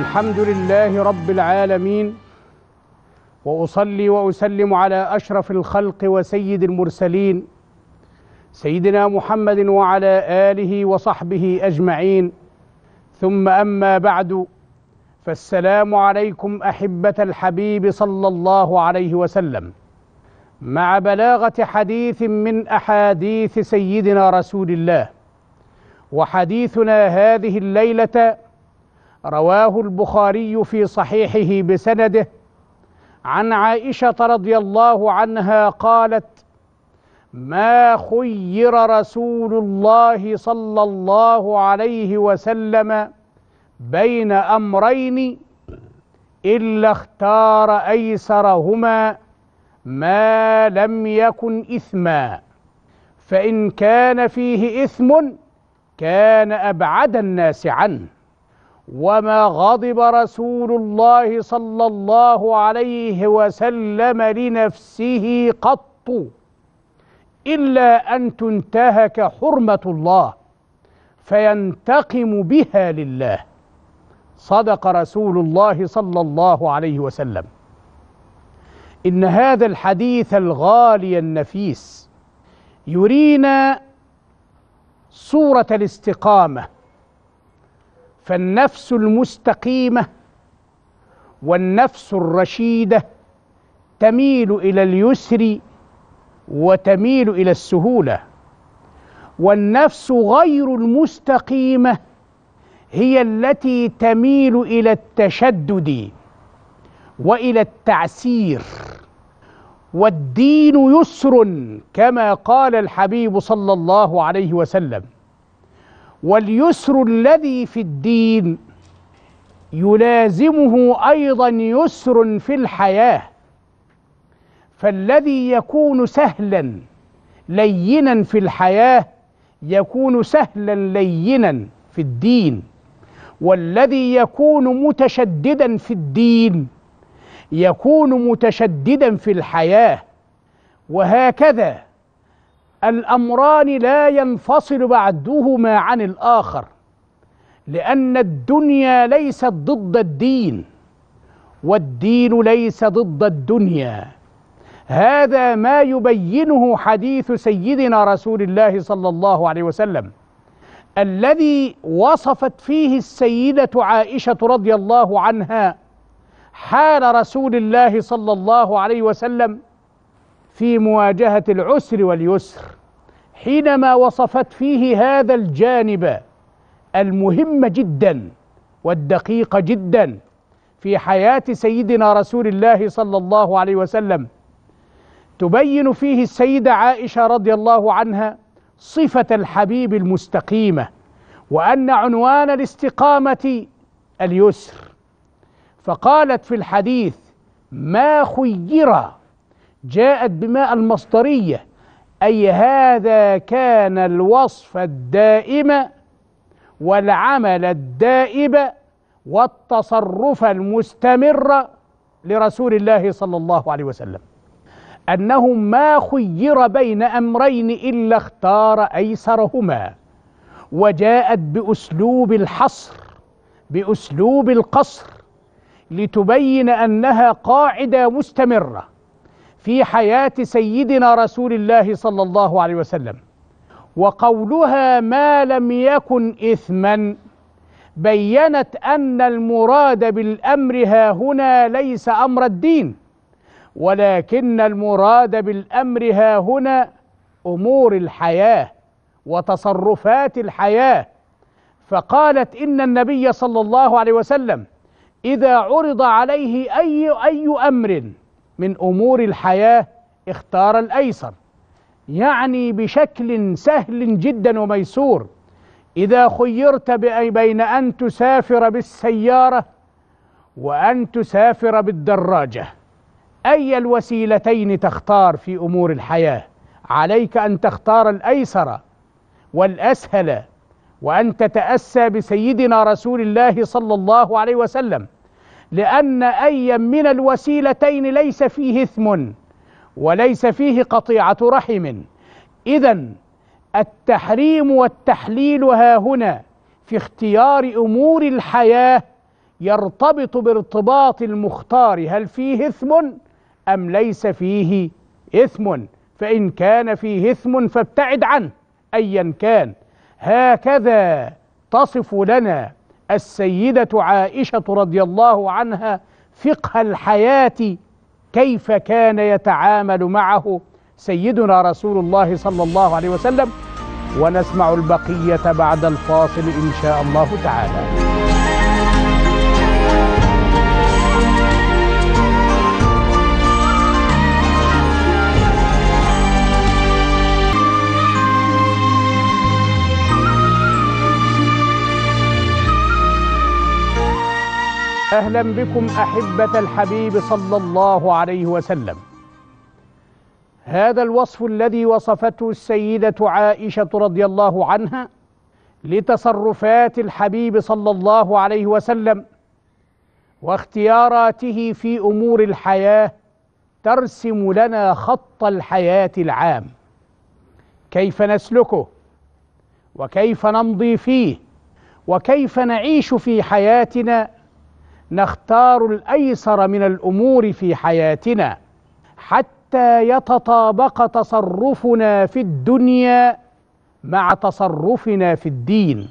الحمد لله رب العالمين واصلي واسلم على اشرف الخلق وسيد المرسلين سيدنا محمد وعلى اله وصحبه اجمعين ثم اما بعد فالسلام عليكم احبه الحبيب صلى الله عليه وسلم مع بلاغه حديث من احاديث سيدنا رسول الله وحديثنا هذه الليله رواه البخاري في صحيحه بسنده عن عائشه رضي الله عنها قالت ما خير رسول الله صلى الله عليه وسلم بين امرين الا اختار ايسرهما ما لم يكن اثما فان كان فيه اثم كان ابعد الناس عنه وما غضب رسول الله صلى الله عليه وسلم لنفسه قط الا ان تنتهك حرمه الله فينتقم بها لله صدق رسول الله صلى الله عليه وسلم ان هذا الحديث الغالي النفيس يرينا صوره الاستقامه فالنفس المستقيمه والنفس الرشيده تميل الى اليسر وتميل الى السهوله والنفس غير المستقيمه هي التي تميل الى التشدد والى التعسير والدين يسر كما قال الحبيب صلى الله عليه وسلم واليسر الذي في الدين يلازمه ايضا يسر في الحياه فالذي يكون سهلا لينا في الحياه يكون سهلا لينا في الدين والذي يكون متشددا في الدين يكون متشددا في الحياه وهكذا الأمران لا ينفصل بعدهما عن الآخر لأن الدنيا ليست ضد الدين والدين ليس ضد الدنيا هذا ما يبينه حديث سيدنا رسول الله صلى الله عليه وسلم الذي وصفت فيه السيدة عائشة رضي الله عنها حال رسول الله صلى الله عليه وسلم في مواجهة العسر واليسر حينما وصفت فيه هذا الجانب المهم جدا والدقيق جدا في حياة سيدنا رسول الله صلى الله عليه وسلم تبين فيه السيدة عائشة رضي الله عنها صفة الحبيب المستقيمة وأن عنوان الاستقامة اليسر فقالت في الحديث ما خير جاءت بماء المصدرية أي هذا كان الوصف الدائم والعمل الدائب والتصرف المستمر لرسول الله صلى الله عليه وسلم أنه ما خير بين أمرين إلا اختار أيسرهما وجاءت بأسلوب الحصر بأسلوب القصر لتبين أنها قاعدة مستمرة في حياه سيدنا رسول الله صلى الله عليه وسلم وقولها ما لم يكن اثما بينت ان المراد بالامر ها هنا ليس امر الدين ولكن المراد بالامر ها هنا امور الحياه وتصرفات الحياه فقالت ان النبي صلى الله عليه وسلم اذا عرض عليه اي اي امر من امور الحياه اختار الايسر يعني بشكل سهل جدا وميسور اذا خيرت بين ان تسافر بالسياره وان تسافر بالدراجه اي الوسيلتين تختار في امور الحياه عليك ان تختار الايسر والاسهل وان تتاسى بسيدنا رسول الله صلى الله عليه وسلم لأن أي من الوسيلتين ليس فيه إثم وليس فيه قطيعة رحم إذا التحريم والتحليل ها هنا في اختيار أمور الحياة يرتبط بارتباط المختار هل فيه إثم أم ليس فيه إثم فإن كان فيه إثم فابتعد عنه أيا كان هكذا تصف لنا السيدة عائشة رضي الله عنها فقه الحياة كيف كان يتعامل معه سيدنا رسول الله صلى الله عليه وسلم ونسمع البقية بعد الفاصل إن شاء الله تعالى أهلا بكم أحبة الحبيب صلى الله عليه وسلم هذا الوصف الذي وصفته السيدة عائشة رضي الله عنها لتصرفات الحبيب صلى الله عليه وسلم واختياراته في أمور الحياة ترسم لنا خط الحياة العام كيف نسلكه وكيف نمضي فيه وكيف نعيش في حياتنا نختار الايسر من الامور في حياتنا حتى يتطابق تصرفنا في الدنيا مع تصرفنا في الدين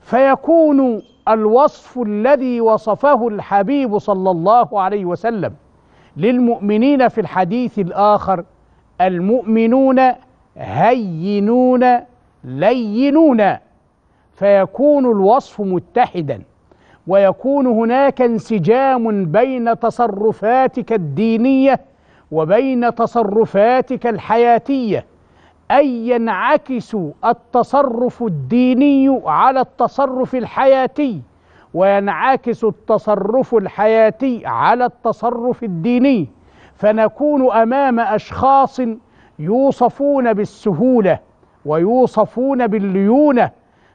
فيكون الوصف الذي وصفه الحبيب صلى الله عليه وسلم للمؤمنين في الحديث الاخر المؤمنون هينون لينون فيكون الوصف متحدا ويكون هناك انسجام بين تصرفاتك الدينيه وبين تصرفاتك الحياتيه أي ينعكس التصرف الديني على التصرف الحياتي وينعكس التصرف الحياتي على التصرف الديني فنكون أمام أشخاص يوصفون بالسهولة ويوصفون بالليونة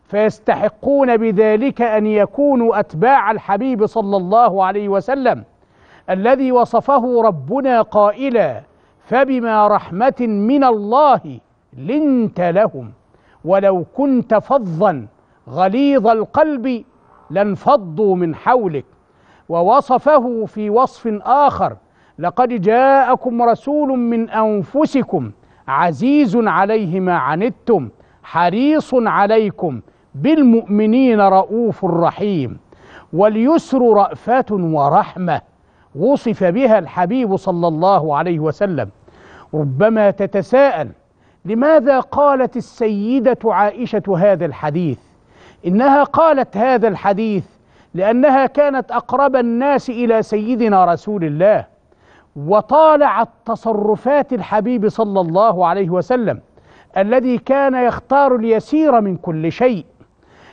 فيستحقون بذلك ان يكونوا اتباع الحبيب صلى الله عليه وسلم الذي وصفه ربنا قائلا فبما رحمه من الله لنت لهم ولو كنت فظا غليظ القلب لانفضوا من حولك ووصفه في وصف اخر لقد جاءكم رسول من انفسكم عزيز عليه ما عنتم حريص عليكم بالمؤمنين رؤوف رحيم واليسر رأفة ورحمة وصف بها الحبيب صلى الله عليه وسلم ربما تتساءل لماذا قالت السيدة عائشة هذا الحديث إنها قالت هذا الحديث لأنها كانت أقرب الناس إلى سيدنا رسول الله وطالعت تصرفات الحبيب صلى الله عليه وسلم الذي كان يختار اليسير من كل شيء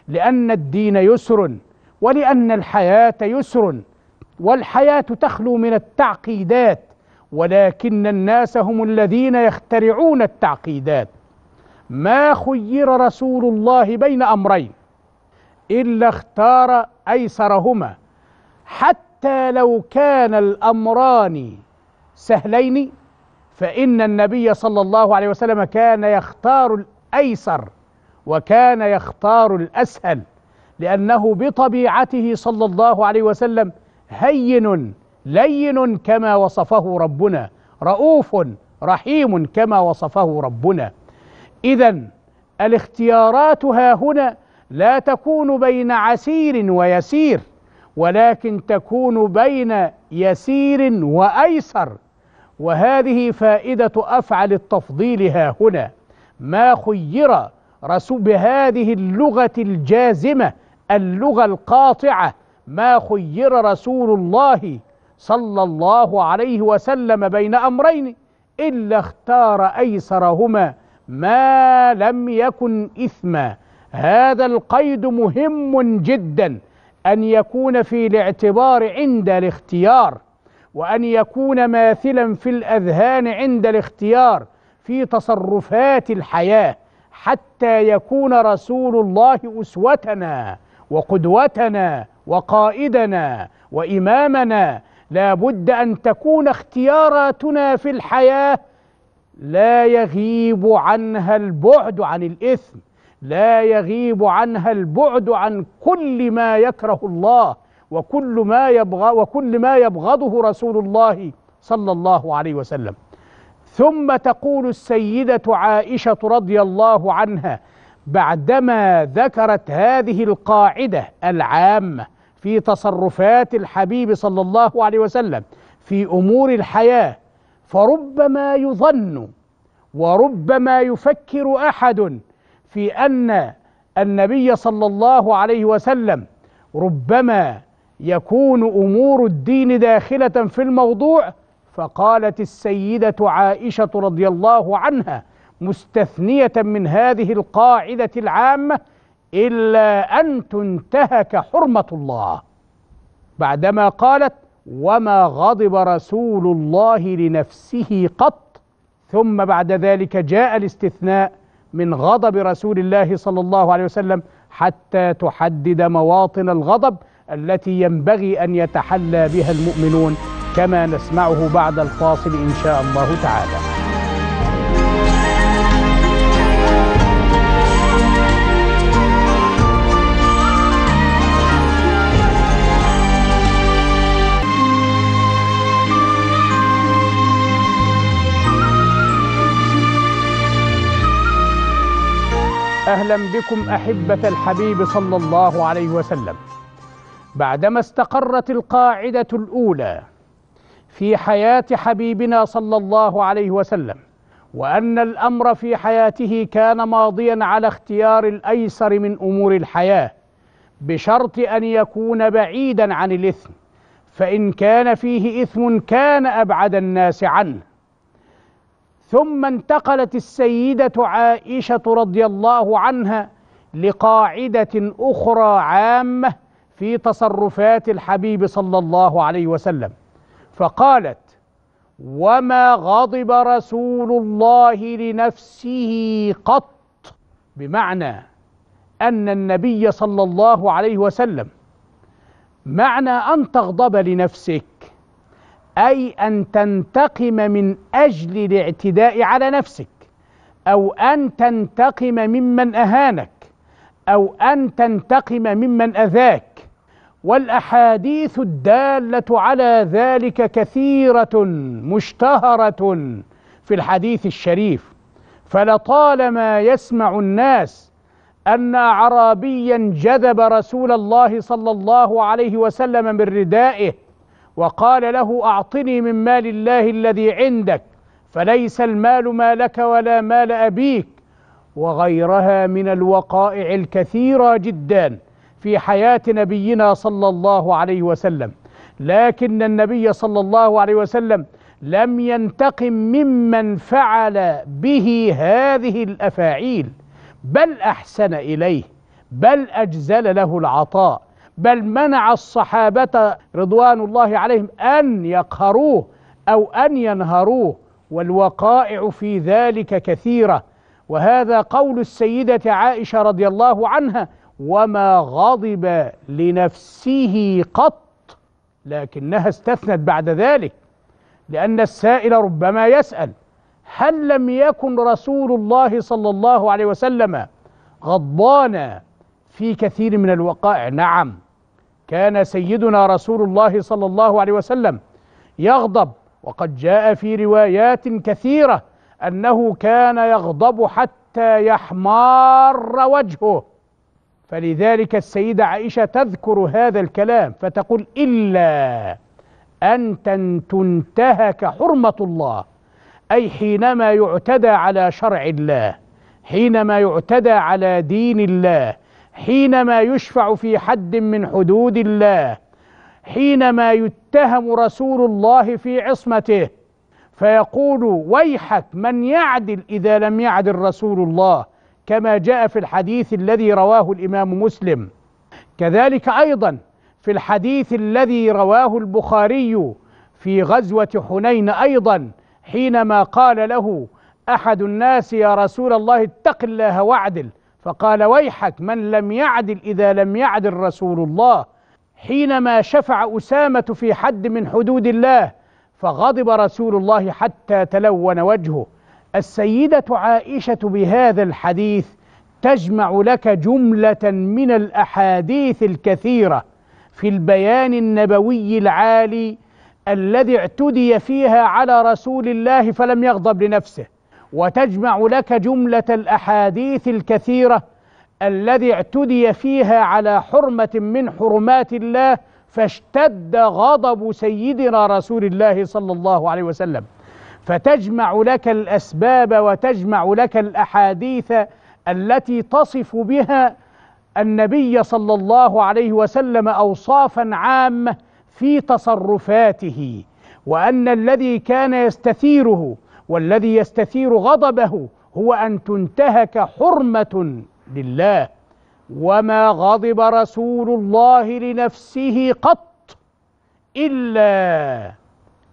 لأن الدين يسر ولأن الحياة يسر والحياة تخلو من التعقيدات ولكن الناس هم الذين يخترعون التعقيدات ما خير رسول الله بين أمرين إلا اختار أيسرهما حتى لو كان الأمران سهلين فإن النبي صلى الله عليه وسلم كان يختار الأيسر وكان يختار الأسهل لأنه بطبيعته صلى الله عليه وسلم هين لين كما وصفه ربنا رؤوف رحيم كما وصفه ربنا إذا الاختيارات ها هنا لا تكون بين عسير ويسير ولكن تكون بين يسير وأيسر وهذه فائدة أفعل التفضيل ها هنا ما خير رسول بهذه اللغة الجازمة اللغة القاطعة ما خير رسول الله صلى الله عليه وسلم بين أمرين إلا اختار أيسرهما ما لم يكن إثما هذا القيد مهم جدا أن يكون في الاعتبار عند الاختيار وأن يكون ماثلا في الأذهان عند الاختيار في تصرفات الحياة حتى يكون رسول الله اسوتنا وقدوتنا وقائدنا وامامنا لا بد ان تكون اختياراتنا في الحياه لا يغيب عنها البعد عن الاثم لا يغيب عنها البعد عن كل ما يكره الله وكل ما يبغى وكل ما يبغضه رسول الله صلى الله عليه وسلم ثم تقول السيدة عائشة رضي الله عنها بعدما ذكرت هذه القاعدة العامة في تصرفات الحبيب صلى الله عليه وسلم في أمور الحياة فربما يظن وربما يفكر أحد في أن النبي صلى الله عليه وسلم ربما يكون أمور الدين داخلة في الموضوع فقالت السيدة عائشة رضي الله عنها مستثنية من هذه القاعدة العامة إلا أن تنتهك حرمة الله بعدما قالت وما غضب رسول الله لنفسه قط ثم بعد ذلك جاء الاستثناء من غضب رسول الله صلى الله عليه وسلم حتى تحدد مواطن الغضب التي ينبغي ان يتحلى بها المؤمنون كما نسمعه بعد الفاصل إن شاء الله تعالى أهلا بكم أحبة الحبيب صلى الله عليه وسلم بعدما استقرت القاعدة الأولى في حياه حبيبنا صلى الله عليه وسلم وان الامر في حياته كان ماضيا على اختيار الايسر من امور الحياه بشرط ان يكون بعيدا عن الاثم فان كان فيه اثم كان ابعد الناس عنه ثم انتقلت السيده عائشه رضي الله عنها لقاعده اخرى عامه في تصرفات الحبيب صلى الله عليه وسلم فقالت وما غضب رسول الله لنفسه قط بمعنى ان النبي صلى الله عليه وسلم معنى ان تغضب لنفسك اي ان تنتقم من اجل الاعتداء على نفسك او ان تنتقم ممن اهانك او ان تنتقم ممن اذاك والاحاديث الداله على ذلك كثيره مشتهره في الحديث الشريف فلطالما يسمع الناس ان اعرابيا جذب رسول الله صلى الله عليه وسلم من ردائه وقال له اعطني من مال الله الذي عندك فليس المال ما لك ولا مال ابيك وغيرها من الوقائع الكثيره جدا في حياة نبينا صلى الله عليه وسلم لكن النبي صلى الله عليه وسلم لم ينتقم ممن فعل به هذه الافاعيل بل احسن اليه بل اجزل له العطاء بل منع الصحابه رضوان الله عليهم ان يقهروه او ان ينهروه والوقائع في ذلك كثيره وهذا قول السيده عائشه رضي الله عنها وما غضب لنفسه قط لكنها استثنت بعد ذلك لأن السائل ربما يسأل هل لم يكن رسول الله صلى الله عليه وسلم غضبانا في كثير من الوقائع نعم كان سيدنا رسول الله صلى الله عليه وسلم يغضب وقد جاء في روايات كثيره انه كان يغضب حتى يحمار وجهه فلذلك السيدة عائشة تذكر هذا الكلام فتقول إلا أن تنتهك حرمة الله أي حينما يعتدى على شرع الله حينما يعتدى على دين الله حينما يشفع في حد من حدود الله حينما يتهم رسول الله في عصمته فيقول ويحك من يعدل إذا لم يعدل رسول الله كما جاء في الحديث الذي رواه الامام مسلم كذلك ايضا في الحديث الذي رواه البخاري في غزوه حنين ايضا حينما قال له احد الناس يا رسول الله اتق الله واعدل فقال ويحك من لم يعدل اذا لم يعدل رسول الله حينما شفع اسامه في حد من حدود الله فغضب رسول الله حتى تلون وجهه السيدة عائشة بهذا الحديث تجمع لك جملة من الأحاديث الكثيرة في البيان النبوي العالي الذي اعتدي فيها على رسول الله فلم يغضب لنفسه وتجمع لك جملة الأحاديث الكثيرة الذي اعتدي فيها على حرمة من حرمات الله فاشتد غضب سيدنا رسول الله صلى الله عليه وسلم فتجمع لك الاسباب وتجمع لك الاحاديث التي تصف بها النبي صلى الله عليه وسلم اوصافا عامه في تصرفاته وان الذي كان يستثيره والذي يستثير غضبه هو ان تنتهك حرمه لله وما غضب رسول الله لنفسه قط الا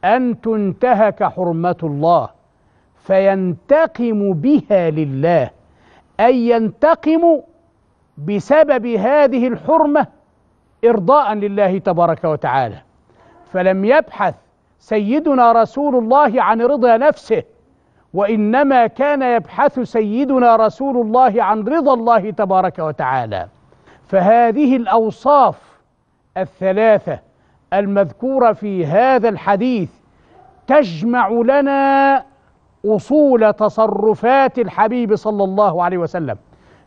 أن تنتهك حرمة الله فينتقم بها لله أي ينتقم بسبب هذه الحرمة إرضاء لله تبارك وتعالى فلم يبحث سيدنا رسول الله عن رضا نفسه وإنما كان يبحث سيدنا رسول الله عن رضا الله تبارك وتعالى فهذه الأوصاف الثلاثة المذكورة في هذا الحديث تجمع لنا أصول تصرفات الحبيب صلى الله عليه وسلم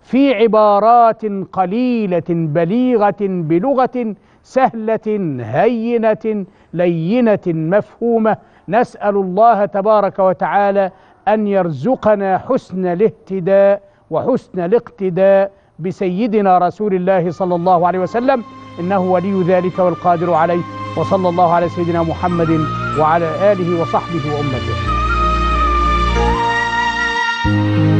في عبارات قليلة بليغة بلغة سهلة هينة لينة مفهومة نسأل الله تبارك وتعالى أن يرزقنا حسن الاهتداء وحسن الاقتداء بسيدنا رسول الله صلى الله عليه وسلم إنه ولي ذلك والقادر عليه وصلى الله على سيدنا محمد وعلى آله وصحبه وأمته